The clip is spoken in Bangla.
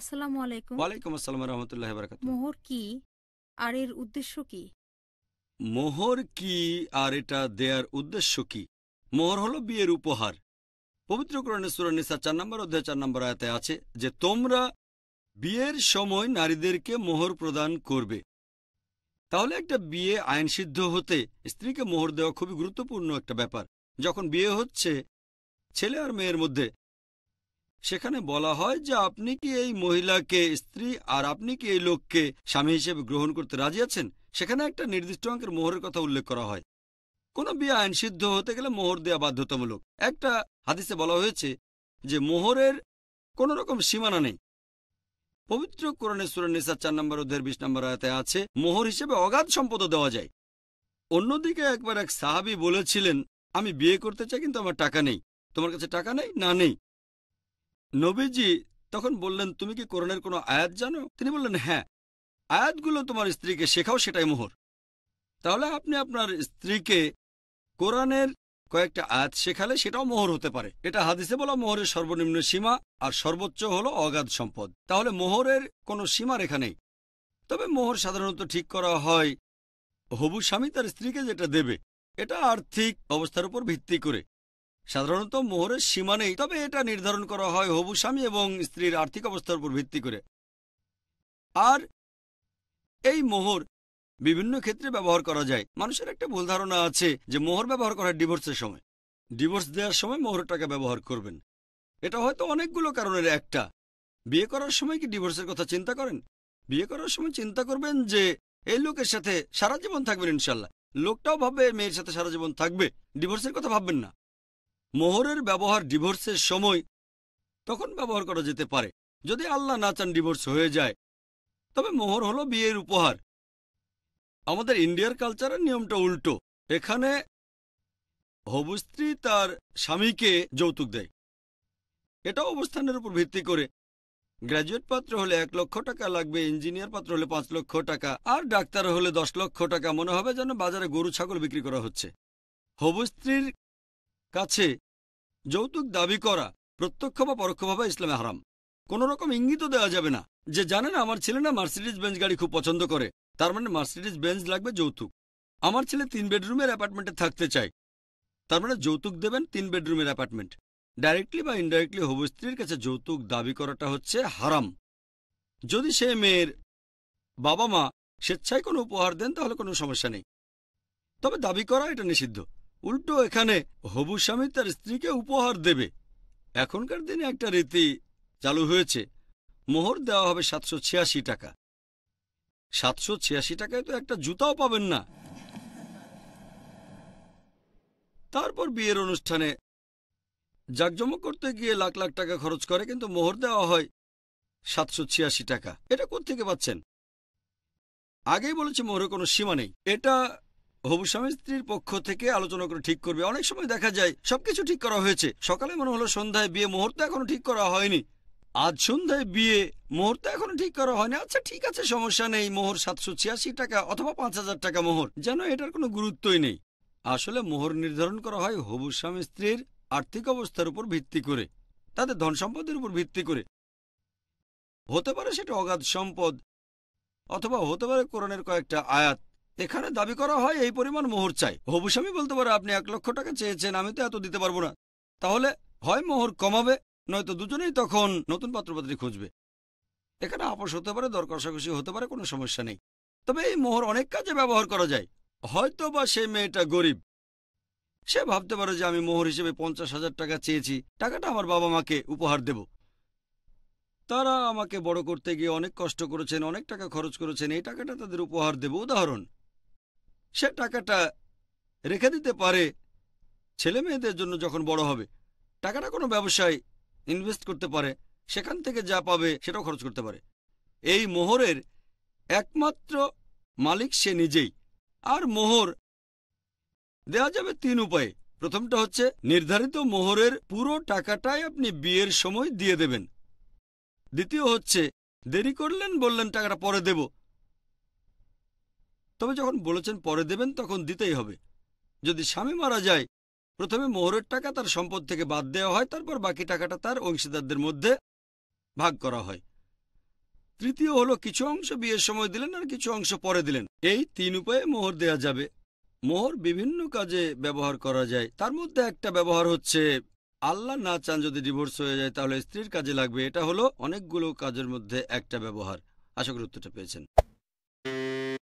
আসসালামু আলাইকুম ওয়ালাইকুম আসসালাম রহমতুল্লাহ বারাকাত মোহর কি আর এর উদ্দেশ্য কি মোহর কি আর এটা দেয়ার উদ্দেশ্য কি মোহর হলো বিয়ের উপহার পবিত্র কোরআনে সুরানিসা চার নম্বর অধ্যায় চার নম্বর আয়তে আছে যে তোমরা বিয়ের সময় নারীদেরকে মোহর প্রদান করবে তাহলে একটা বিয়ে আইনসিদ্ধ হতে স্ত্রীকে মোহর দেওয়া খুবই গুরুত্বপূর্ণ একটা ব্যাপার যখন বিয়ে হচ্ছে ছেলে আর মেয়ের মধ্যে সেখানে বলা হয় যে আপনি কি এই মহিলাকে স্ত্রী আর আপনি কি এই লোককে স্বামী হিসেবে গ্রহণ করতে রাজি আছেন সেখানে একটা নির্দিষ্ট অঙ্কের মোহরের কথা উল্লেখ করা হয় কোনো বিয়ে আইন সিদ্ধ হতে গেলে মোহর দেওয়া বাধ্যতামূলক একটা হাদিসে বলা হয়েছে যে মোহরের কোনো রকম সীমানা নেই পবিত্র কোরআনে সুরানিসা চার নম্বর অধ্যায়ের বিশ নম্বর আয়তে আছে মোহর হিসেবে অগাধ সম্পদ দেওয়া যায় অন্যদিকে একবার এক সাহাবি বলেছিলেন আমি বিয়ে করতে চাই কিন্তু আমার টাকা নেই তোমার কাছে টাকা নেই না নেই নবীজি তখন বললেন তুমি কি কোরআনের কোনো আয়াত জানো তিনি বললেন হ্যাঁ আয়াতগুলো তোমার স্ত্রীকে শেখাও সেটাই মোহর তাহলে আপনি আপনার স্ত্রীকে কোরআনের কয়েকটা আয়াত শেখালে সেটাও মোহর হতে পারে এটা হাদিসে বলা মোহরের সর্বনিম্ন সীমা আর সর্বোচ্চ হলো অগাধ সম্পদ তাহলে মোহরের কোনো সীমা রেখা নেই তবে মোহর সাধারণত ঠিক করা হয় হবু স্বামী তার স্ত্রীকে যেটা দেবে এটা আর্থিক অবস্থার উপর ভিত্তি করে সাধারণত মোহরের সীমা নেই তবে এটা নির্ধারণ করা হয় হবু স্বামী এবং স্ত্রীর আর্থিক অবস্থার উপর ভিত্তি করে আর এই মোহর বিভিন্ন ক্ষেত্রে ব্যবহার করা যায় মানুষের একটা ভুল ধারণা আছে যে মোহর ব্যবহার করা ডিভোর্সের সময় ডিভোর্স দেওয়ার সময় মোহর টাকা ব্যবহার করবেন এটা হয়তো অনেকগুলো কারণের একটা বিয়ে করার সময় কি ডিভোর্সের কথা চিন্তা করেন বিয়ে করার সময় চিন্তা করবেন যে এই লোকের সাথে সারা জীবন থাকবেন ইনশাল্লাহ লোকটাও ভাববে মেয়ের সাথে সারা জীবন থাকবে ডিভোর্সের কথা ভাববেন না মোহরের ব্যবহার ডিভোর্সের সময় তখন ব্যবহার করা যেতে পারে যদি আল্লাহ না চান ডিভোর্স হয়ে যায় তবে মোহর হলো বিয়ের উপহার আমাদের ইন্ডিয়ার কালচারের নিয়মটা উল্টো এখানে হবু স্ত্রী তার স্বামীকে যৌতুক দেয় এটা অবস্থানের উপর ভিত্তি করে গ্র্যাজুয়েট পাত্র হলে এক লক্ষ টাকা লাগবে ইঞ্জিনিয়ার পাত্র হলে পাঁচ লক্ষ টাকা আর ডাক্তার হলে দশ লক্ষ টাকা মনে হবে যেন বাজারে গরু ছাগল বিক্রি করা হচ্ছে হবু স্ত্রীর কাছে যৌতুক দাবি করা প্রত্যক্ষ বা পরোক্ষভাবে ইসলামে হারাম কোনো রকম ইঙ্গিতও দেওয়া যাবে না যে জানে না আমার ছেলে না মার্সিডিজ বেঞ্চ গাড়ি খুব পছন্দ করে তার মানে মার্সিডিজ বেঞ্চ লাগবে যৌতুক আমার ছেলে তিন বেডরুমের অ্যাপার্টমেন্টে থাকতে চায় তার মানে যৌতুক দেবেন তিন বেডরুমের অ্যাপার্টমেন্ট ডাইরেক্টলি বা ইনডাইরেক্টলি হবু স্ত্রীর কাছে যৌতুক দাবি করাটা হচ্ছে হারাম যদি সে মেয়ের বাবা মা স্বেচ্ছায় কোনো উপহার দেন তাহলে কোনো সমস্যা নেই তবে দাবি করা এটা নিষিদ্ধ উল্টো এখানে হবু স্বামী তার স্ত্রীকে উপহার দেবে এখনকার দিনে একটা রীতি চালু হয়েছে মোহর দেওয়া হবে সাতশো ছিয়াশি টাকা সাতশো ছিয়াশি টাকায় তো একটা জুতাও পাবেন না তারপর বিয়ের অনুষ্ঠানে জাকজমক করতে গিয়ে লাখ লাখ টাকা খরচ করে কিন্তু মোহর দেওয়া হয় সাতশো ছিয়াশি টাকা এটা কোথেকে পাচ্ছেন আগেই বলেছি মোহরে কোনো সীমা নেই এটা হবু স্বামী স্ত্রীর পক্ষ থেকে আলোচনা করে ঠিক করবে অনেক সময় দেখা যায় সবকিছু ঠিক করা হয়েছে সকালে মনে হলো সন্ধ্যায় বিয়ে মুহূর্ত এখনো ঠিক করা হয়নি আজ সন্ধ্যায় বিয়ে মোহর তো এখনো ঠিক করা হয়নি আচ্ছা ঠিক আছে সমস্যা নেই মোহর সাতশো ছিয়াশি টাকা অথবা পাঁচ হাজার টাকা মোহর যেন এটার কোনো গুরুত্বই নেই আসলে মোহর নির্ধারণ করা হয় হবু স্বামী স্ত্রীর আর্থিক অবস্থার উপর ভিত্তি করে তাদের ধন সম্পদের উপর ভিত্তি করে হতে পারে সেটা অগাধ সম্পদ অথবা হতে পারে কোরআনের কয়েকটা আয়াত এখানে দাবি করা হয় এই পরিমাণ মোহর চাই হবু স্বামী বলতে পারে আপনি এক লক্ষ টাকা চেয়েছেন আমি তো এত দিতে পারবো না তাহলে হয় মোহর কমাবে নয়তো দুজনেই তখন নতুন পাত্রপাত্রী খুঁজবে এখানে আপোষ হতে পারে দর কষাকষি হতে পারে কোনো সমস্যা নেই তবে এই মোহর অনেক কাজে ব্যবহার করা যায় হয়তো বা সে মেয়েটা গরিব সে ভাবতে পারে যে আমি মোহর হিসেবে পঞ্চাশ হাজার টাকা চেয়েছি টাকাটা আমার বাবা মাকে উপহার দেব তারা আমাকে বড় করতে গিয়ে অনেক কষ্ট করেছেন অনেক টাকা খরচ করেছেন এই টাকাটা তাদের উপহার দেব উদাহরণ সে টাকাটা রেখে দিতে পারে ছেলে মেয়েদের জন্য যখন বড় হবে টাকাটা কোনো ব্যবসায় ইনভেস্ট করতে পারে সেখান থেকে যা পাবে সেটাও খরচ করতে পারে এই মোহরের একমাত্র মালিক সে নিজেই আর মোহর দেয়া যাবে তিন উপায়ে প্রথমটা হচ্ছে নির্ধারিত মোহরের পুরো টাকাটাই আপনি বিয়ের সময় দিয়ে দেবেন দ্বিতীয় হচ্ছে দেরি করলেন বললেন টাকাটা পরে দেব তবে যখন বলেছেন পরে দেবেন তখন দিতেই হবে যদি স্বামী মারা যায় প্রথমে মোহরের টাকা তার সম্পদ থেকে বাদ দেওয়া হয় তারপর বাকি টাকাটা তার অংশীদারদের মধ্যে ভাগ করা হয় তৃতীয় হলো কিছু অংশ বিয়ের সময় দিলেন আর কিছু অংশ পরে দিলেন এই তিন উপায়ে মোহর দেয়া যাবে মোহর বিভিন্ন কাজে ব্যবহার করা যায় তার মধ্যে একটা ব্যবহার হচ্ছে আল্লাহ না চান যদি ডিভোর্স হয়ে যায় তাহলে স্ত্রীর কাজে লাগবে এটা হলো অনেকগুলো কাজের মধ্যে একটা ব্যবহার আশা করি উত্তরটা পেয়েছেন